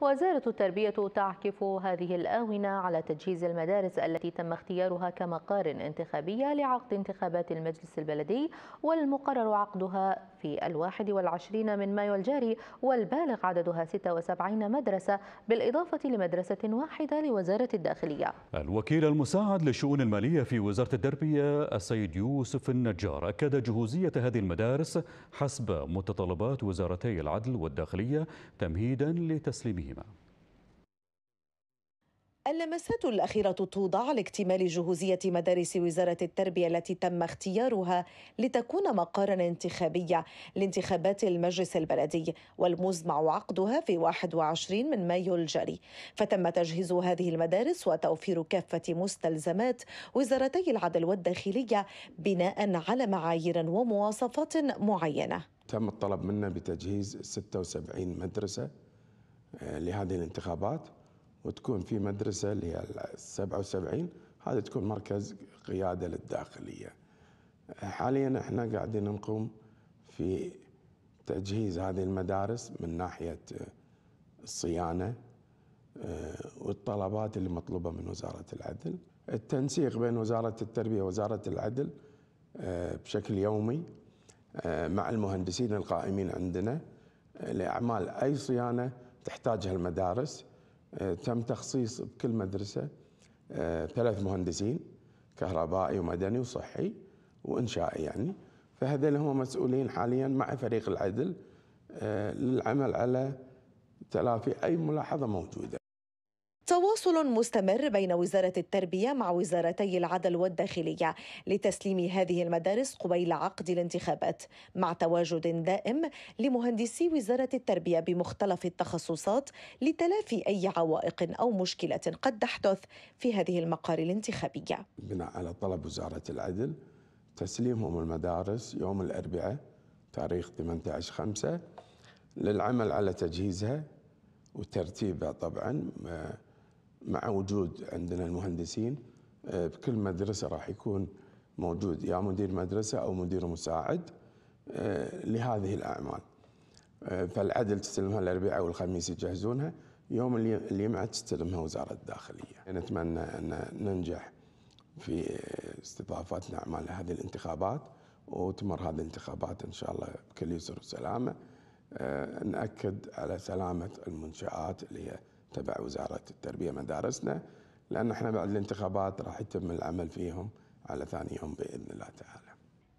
وزارة التربية تعكف هذه الآونة على تجهيز المدارس التي تم اختيارها كمقار انتخابية لعقد انتخابات المجلس البلدي والمقرر عقدها في الواحد والعشرين من مايو الجاري والبالغ عددها 76 مدرسة بالإضافة لمدرسة واحدة لوزارة الداخلية الوكيل المساعد للشؤون المالية في وزارة التربية السيد يوسف النجار أكد جهوزية هذه المدارس حسب متطلبات وزارتي العدل والداخلية تمهيدا لتسليمهم القادمة اللمسات الأخيرة توضع لاكتمال جهوزية مدارس وزارة التربية التي تم اختيارها لتكون مقارا انتخابيا لانتخابات المجلس البلدي والمزمع عقدها في 21 من مايو الجاري فتم تجهيز هذه المدارس وتوفير كافة مستلزمات وزارتي العدل والداخلية بناء على معايير ومواصفات معينة تم الطلب منا بتجهيز 76 مدرسة لهذه الانتخابات وتكون في مدرسة اللي هي 77 هذه تكون مركز قيادة للداخلية حاليا احنا قاعدين نقوم في تجهيز هذه المدارس من ناحية الصيانة آه، والطلبات اللي مطلوبة من وزارة العدل التنسيق بين وزارة التربية ووزارة العدل آه، بشكل يومي آه، مع المهندسين القائمين عندنا لأعمال أي صيانة تحتاجها المدارس آه، تم تخصيص بكل مدرسة آه، ثلاث مهندسين كهربائي ومدني وصحي وإنشائي يعني فهذول هم مسؤولين حاليا مع فريق العدل آه، للعمل على تلافي أي ملاحظة موجودة تواصل مستمر بين وزارة التربية مع وزارتي العدل والداخلية لتسليم هذه المدارس قبيل عقد الانتخابات مع تواجد دائم لمهندسي وزارة التربية بمختلف التخصصات لتلافي أي عوائق أو مشكلة قد تحدث في هذه المقار الانتخابية بناء على طلب وزارة العدل تسليمهم المدارس يوم الأربعاء تاريخ 18 5 للعمل على تجهيزها وترتيبها طبعا آه، مع وجود عندنا المهندسين بكل آه، مدرسة راح يكون موجود يا مدير مدرسة أو مدير مساعد آه، لهذه الأعمال آه، فالعدل تستلمها الأربعاء والخميس يجهزونها يوم الجمعة تستلمها وزارة الداخلية نتمنى أن ننجح في استضافتنا أعمال هذه الانتخابات وتمر هذه الانتخابات إن شاء الله بكل يسر وسلامة نأكد على سلامة المنشآت اللي هي تبع وزارة التربية مدارسنا لأن احنا بعد الانتخابات راح يتم العمل فيهم على ثاني يوم بإذن الله تعالى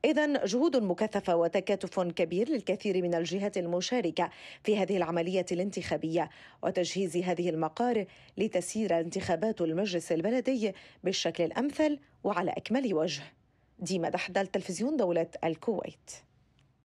إذا جهود مكثفة وتكاتف كبير للكثير من الجهات المشاركة في هذه العملية الانتخابية وتجهيز هذه المقار لتسير انتخابات المجلس البلدي بالشكل الأمثل وعلى أكمل وجه ديما دحدل تلفزيون دولة الكويت